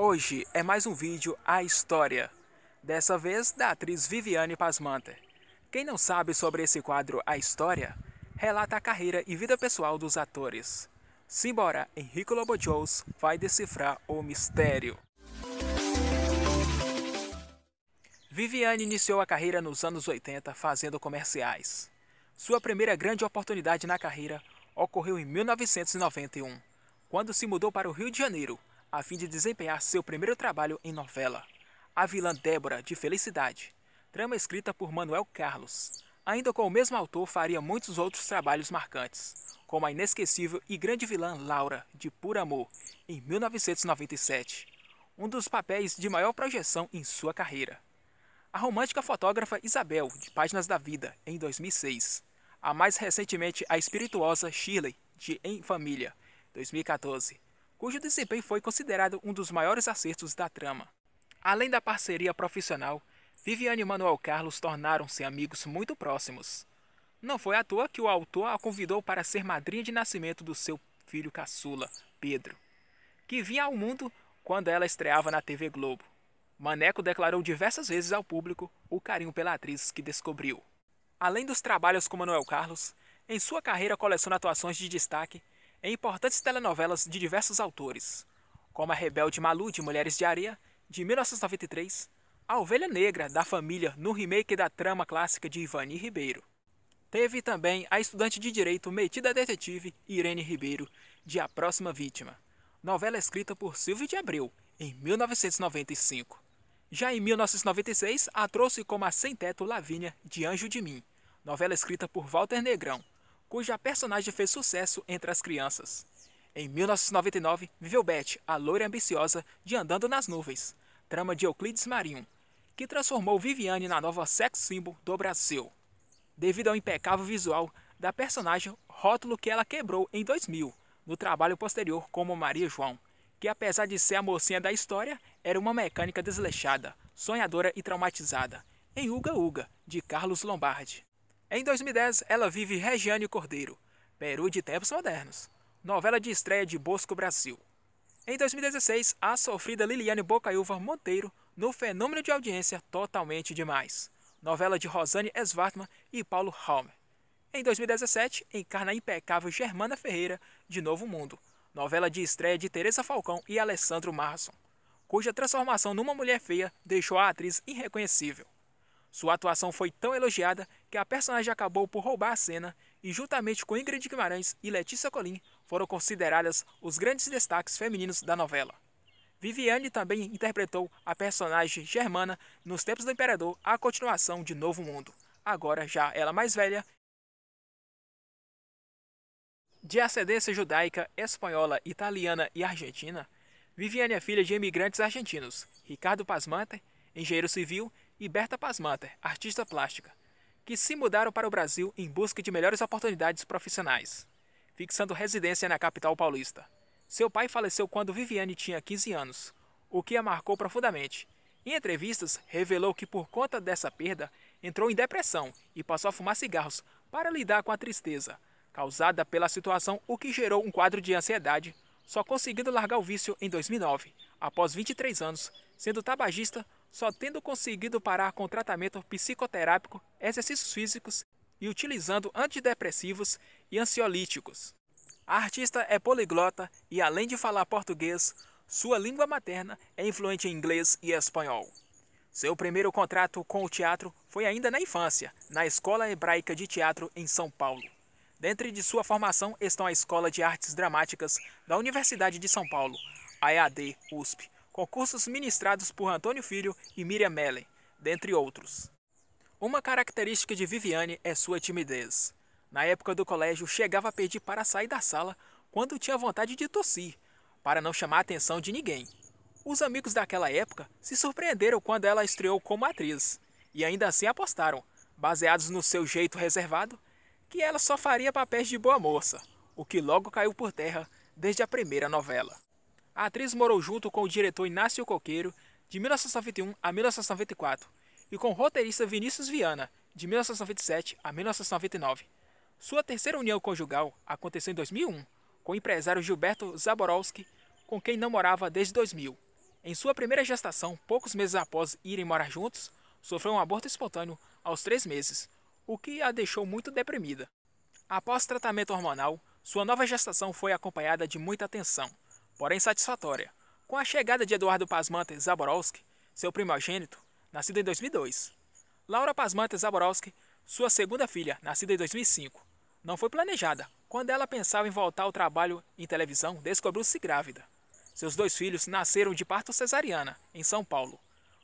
Hoje é mais um vídeo A História, dessa vez da atriz Viviane Pasmante. Quem não sabe sobre esse quadro A História, relata a carreira e vida pessoal dos atores. Simbora, Henrico Lobo Jones vai decifrar o mistério. Viviane iniciou a carreira nos anos 80 fazendo comerciais. Sua primeira grande oportunidade na carreira ocorreu em 1991, quando se mudou para o Rio de Janeiro a fim de desempenhar seu primeiro trabalho em novela, A Vilã Débora de Felicidade, trama escrita por Manuel Carlos. Ainda com o mesmo autor, faria muitos outros trabalhos marcantes, como a inesquecível e grande vilã Laura, de Puro Amor, em 1997, um dos papéis de maior projeção em sua carreira. A romântica fotógrafa Isabel, de Páginas da Vida, em 2006. A mais recentemente, a espirituosa Shirley, de Em Família, 2014 cujo desempenho foi considerado um dos maiores acertos da trama. Além da parceria profissional, Viviane e Manuel Carlos tornaram-se amigos muito próximos. Não foi à toa que o autor a convidou para ser madrinha de nascimento do seu filho caçula, Pedro, que vinha ao mundo quando ela estreava na TV Globo. Maneco declarou diversas vezes ao público o carinho pela atriz que descobriu. Além dos trabalhos com Manuel Carlos, em sua carreira coleciona atuações de destaque em importantes telenovelas de diversos autores, como A Rebelde Malu de Mulheres de Areia, de 1993, A Ovelha Negra da Família no remake da trama clássica de Ivani Ribeiro. Teve também a estudante de direito metida detetive Irene Ribeiro de A Próxima Vítima, novela escrita por Silvio de Abreu em 1995. Já em 1996, a trouxe como a Sem Teto Lavínia de Anjo de Mim, novela escrita por Walter Negrão, cuja personagem fez sucesso entre as crianças. Em 1999, viveu Beth, a loira ambiciosa de Andando nas Nuvens, trama de Euclides Marinho, que transformou Viviane na nova sex symbol do Brasil. Devido ao impecável visual da personagem, rótulo que ela quebrou em 2000, no trabalho posterior como Maria João, que apesar de ser a mocinha da história, era uma mecânica desleixada, sonhadora e traumatizada, em Uga Uga, de Carlos Lombardi. Em 2010, ela vive Regiane Cordeiro, Peru de Tempos Modernos, novela de estreia de Bosco Brasil. Em 2016, a sofrida Liliane Bocaiúva Monteiro no fenômeno de audiência Totalmente Demais, novela de Rosane Svartman e Paulo Halmer. Em 2017, encarna a impecável Germana Ferreira de Novo Mundo, novela de estreia de Teresa Falcão e Alessandro Marson, cuja transformação numa mulher feia deixou a atriz irreconhecível. Sua atuação foi tão elogiada que a personagem acabou por roubar a cena e, juntamente com Ingrid Guimarães e Letícia Colim, foram consideradas os grandes destaques femininos da novela. Viviane também interpretou a personagem Germana nos Tempos do Imperador, a continuação de Novo Mundo, agora já ela mais velha. De ascendência judaica, espanhola, italiana e argentina, Viviane é filha de imigrantes argentinos, Ricardo Pasmante, engenheiro civil, e Berta Pasmanter, artista plástica, que se mudaram para o Brasil em busca de melhores oportunidades profissionais, fixando residência na capital paulista. Seu pai faleceu quando Viviane tinha 15 anos, o que a marcou profundamente. Em entrevistas, revelou que por conta dessa perda, entrou em depressão e passou a fumar cigarros para lidar com a tristeza causada pela situação, o que gerou um quadro de ansiedade, só conseguindo largar o vício em 2009, após 23 anos, sendo tabagista só tendo conseguido parar com tratamento psicoterápico, exercícios físicos e utilizando antidepressivos e ansiolíticos. A artista é poliglota e, além de falar português, sua língua materna é influente em inglês e espanhol. Seu primeiro contrato com o teatro foi ainda na infância, na Escola Hebraica de Teatro em São Paulo. Dentre de sua formação estão a Escola de Artes Dramáticas da Universidade de São Paulo, a EAD USP, concursos ministrados por Antônio Filho e Miriam Mellen, dentre outros. Uma característica de Viviane é sua timidez. Na época do colégio, chegava a pedir para sair da sala quando tinha vontade de tossir, para não chamar a atenção de ninguém. Os amigos daquela época se surpreenderam quando ela estreou como atriz, e ainda assim apostaram, baseados no seu jeito reservado, que ela só faria papéis de boa moça, o que logo caiu por terra desde a primeira novela a atriz morou junto com o diretor Inácio Coqueiro, de 1991 a 1994, e com o roteirista Vinícius Viana, de 1997 a 1999. Sua terceira união conjugal aconteceu em 2001, com o empresário Gilberto Zaborowski, com quem namorava desde 2000. Em sua primeira gestação, poucos meses após irem morar juntos, sofreu um aborto espontâneo aos três meses, o que a deixou muito deprimida. Após tratamento hormonal, sua nova gestação foi acompanhada de muita atenção porém satisfatória, com a chegada de Eduardo Pasmante Zaborowski, seu primogênito, nascido em 2002. Laura Pasmante Zaborowski, sua segunda filha, nascida em 2005. Não foi planejada. Quando ela pensava em voltar ao trabalho em televisão, descobriu-se grávida. Seus dois filhos nasceram de parto cesariana, em São Paulo.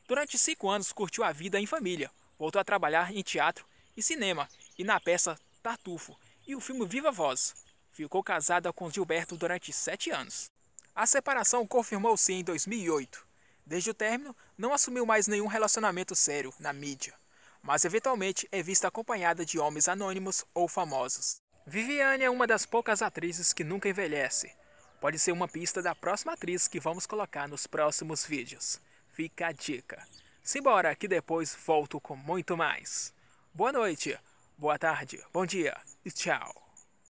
Durante cinco anos curtiu a vida em família, voltou a trabalhar em teatro e cinema e na peça Tartufo e o filme Viva Voz. Ficou casada com Gilberto durante sete anos. A separação confirmou-se em 2008. Desde o término, não assumiu mais nenhum relacionamento sério na mídia, mas eventualmente é vista acompanhada de homens anônimos ou famosos. Viviane é uma das poucas atrizes que nunca envelhece. Pode ser uma pista da próxima atriz que vamos colocar nos próximos vídeos. Fica a dica. Simbora que depois volto com muito mais. Boa noite, boa tarde, bom dia e tchau.